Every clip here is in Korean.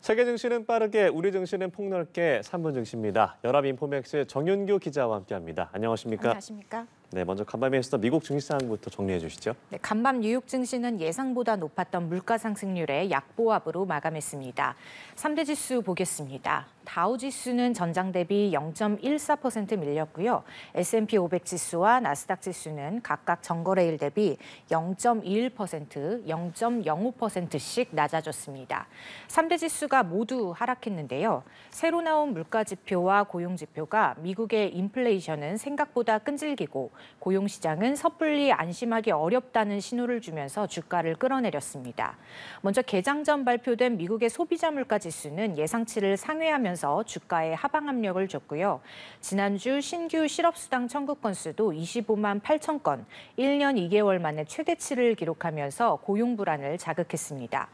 세계 증시는 빠르게, 우리 증시는 폭넓게 3분 증시입니다. 연합인포맥스의 정윤규 기자와 함께합니다. 안녕하십니까? 안녕하십니까? 네, 먼저 간밤에 있었 미국 증시 상황부터 정리해 주시죠. 네, 간밤 뉴욕 증시는 예상보다 높았던 물가 상승률의 약보합으로 마감했습니다. 3대 지수 보겠습니다. 다우 지수는 전장 대비 0.14% 밀렸고요. S&P 500 지수와 나스닥 지수는 각각 전거래일 대비 0.21%, 0.05%씩 낮아졌습니다. 3대 지수가 모두 하락했는데요. 새로 나온 물가 지표와 고용 지표가 미국의 인플레이션은 생각보다 끈질기고 고용시장은 섣불리 안심하기 어렵다는 신호를 주면서 주가를 끌어내렸습니다. 먼저 개장 전 발표된 미국의 소비자 물가 지수는 예상치를 상회하면서 주가에 하방 압력을 줬고요. 지난주 신규 실업수당 청구 건수도 25만 8천 건, 1년 2개월 만에 최대치를 기록하면서 고용 불안을 자극했습니다.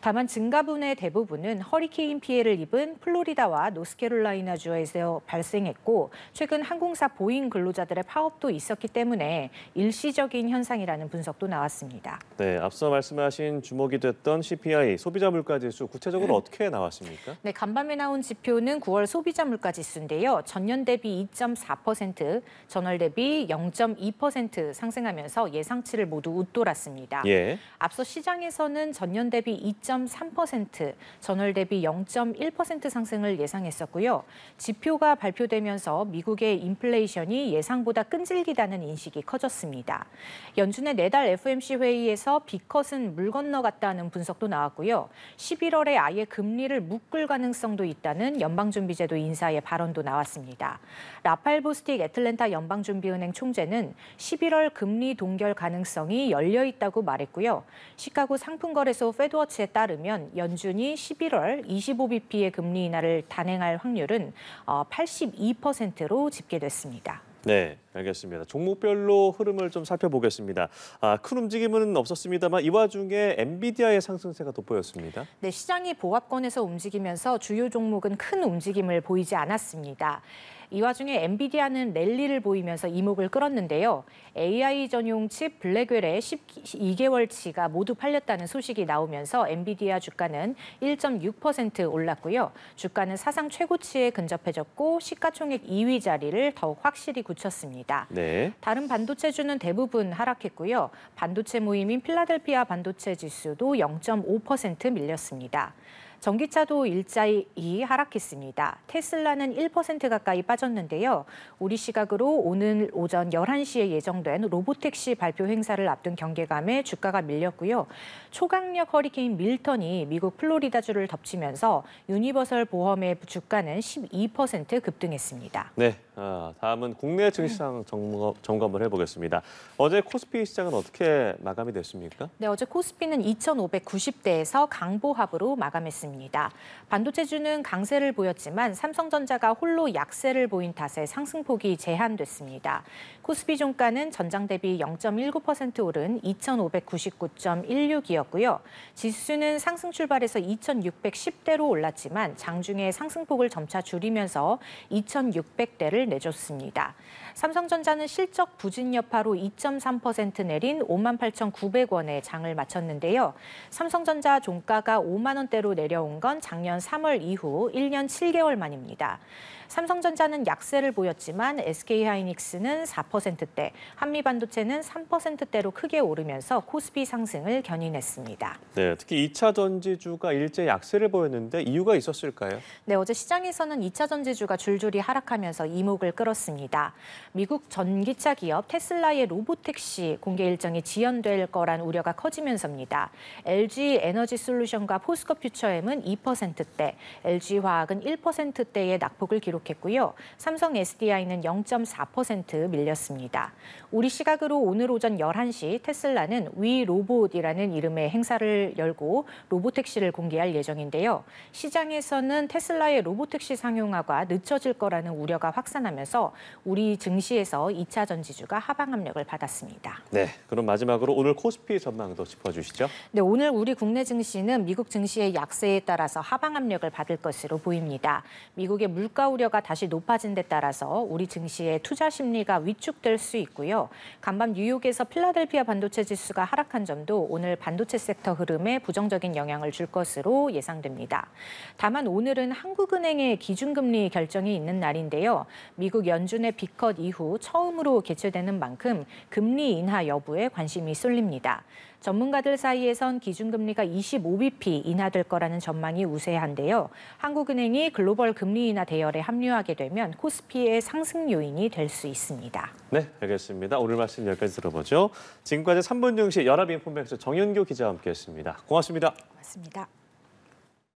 다만 증가분의 대부분은 허리케인 피해를 입은 플로리다와 노스캐롤라이나주에서 발생했고 최근 항공사 보잉 근로자들의 파업도 있습니다. 있었기 때문에 일시적인 현상이라는 분석도 나왔습니다. 네, 앞서 말씀하신 주목이 됐던 CPI 소비자 물가 지수 구체적으로 네. 어떻게 나왔습니까? 네, 간밤에 나온 지표는 9월 소비자 물가 지수인데요. 전년 대비 2.4%, 전월 대비 0.2% 상승하면서 예상치를 모두 웃돌았습니다. 예. 앞서 시장에서는 전년 대비 2.3%, 전월 대비 0.1% 상승을 예상했었고요. 지표가 발표되면서 미국의 인플레이션이 예상보다 끈질기 틀리다는 인식이 커졌습니다. 연준의 내달 f m c 회의에서 비컷은 물 건너갔다는 분석도 나왔고요. 11월에 아예 금리를 묶을 가능성도 있다는 연방준비제도 인사의 발언도 나왔습니다. 라팔 보스틱 애틀랜타 연방준비은행 총재는 11월 금리 동결 가능성이 열려 있다고 말했고요. 시카고 상품거래소 페드워치에 따르면 연준이 11월 25bp의 금리 인하를 단행할 확률은 82%로 어, 집계됐습니다. 네. 알겠습니다. 종목별로 흐름을 좀 살펴보겠습니다. 아, 큰 움직임은 없었습니다만 이 와중에 엔비디아의 상승세가 돋보였습니다. 네, 시장이 보합권에서 움직이면서 주요 종목은 큰 움직임을 보이지 않았습니다. 이 와중에 엔비디아는 랠리를 보이면서 이목을 끌었는데요. AI 전용 칩 블랙웰의 12개월치가 모두 팔렸다는 소식이 나오면서 엔비디아 주가는 1.6% 올랐고요. 주가는 사상 최고치에 근접해졌고 시가총액 2위 자리를 더욱 확실히 굳혔습니다. 있습니다. 네. 다른 반도체주는 대부분 하락했고요. 반도체 모임인 필라델피아 반도체 지수도 0.5% 밀렸습니다. 전기차도 일자리 하락했습니다. 테슬라는 1% 가까이 빠졌는데요. 우리 시각으로 오늘 오전 11시에 예정된 로보택시 발표 행사를 앞둔 경계감에 주가가 밀렸고요. 초강력 허리케인 밀턴이 미국 플로리다주를 덮치면서 유니버설 보험의 주가는 12% 급등했습니다. 네, 아, 다음은 국내 증시상 점검, 을 해보겠습니다. 어제 코스피 시장은 어떻게 마감이 됐습니까? 네, 어제 코스피는 2,590대에서 강보합으로 마감했습니다. 있습니다. 반도체주는 강세를 보였지만 삼성전자가 홀로 약세를 보인 탓에 상승폭이 제한됐습니다. 코스피 종가는 전장 대비 0.19% 오른 2,599.16이었고요. 지수는 상승 출발해서 2,610대로 올랐지만 장중에 상승폭을 점차 줄이면서 2,600대를 내줬습니다. 삼성전자는 실적 부진 여파로 2.3% 내린 58,900원에 장을 마쳤는데요. 삼성전자 종가가 5만 원대로 내려 내려온 건 작년 3월 이후 1년 7개월 만입니다. 삼성전자는 약세를 보였지만 SK하이닉스는 4%대, 한미반도체는 3%대로 크게 오르면서 코스피 상승을 견인했습니다. 네, 특히 2차 전지주가 일제 약세를 보였는데 이유가 있었을까요? 네, 어제 시장에서는 2차 전지주가 줄줄이 하락하면서 이목을 끌었습니다. 미국 전기차 기업 테슬라의 로보택시 공개 일정이 지연될 거란 우려가 커지면서입니다. LG 에너지 솔루션과 포스코 퓨처엠 삼성은 2%대, LG화학은 1%대의 낙폭을 기록했고요. 삼성 SDI는 0.4% 밀렸습니다. 우리 시각으로 오늘 오전 11시 테슬라는 위 로봇이라는 이름의 행사를 열고 로봇택시를 공개할 예정인데요. 시장에서는 테슬라의 로봇택시 상용화가 늦춰질 거라는 우려가 확산하면서 우리 증시에서 2차 전지주가 하방 압력을 받았습니다. 네, 그럼 마지막으로 오늘 코스피 전망도 짚어주시죠. 네, 오늘 우리 국내 증시는 미국 증시의 약세에 이에 따라서 하방 압력을 받을 것으로 보입니다. 미국의 물가 우려가 다시 높아진 데 따라서 우리 증시의 투자 심리가 위축될 수 있고요. 간밤 뉴욕에서 필라델피아 반도체 지수가 하락한 점도 오늘 반도체 섹터 흐름에 부정적인 영향을 줄 것으로 예상됩니다. 다만 오늘은 한국은행의 기준금리 결정이 있는 날인데요. 미국 연준의 비컷 이후 처음으로 개최되는 만큼 금리 인하 여부에 관심이 쏠립니다. 전문가들 사이에선 기준금리가 25bp 인하될 거라는 전망이 우세한데요. 한국은행이 글로벌 금리 인하 대열에 합류하게 되면 코스피의 상승 요인이 될 수 있습니다. 네, 알겠습니다. 오늘 말씀 여기까지 들어보죠. 지금까지 3분 증시 연합인포맥스 정윤교 기자와 함께했습니다. 고맙습니다. 고맙습니다.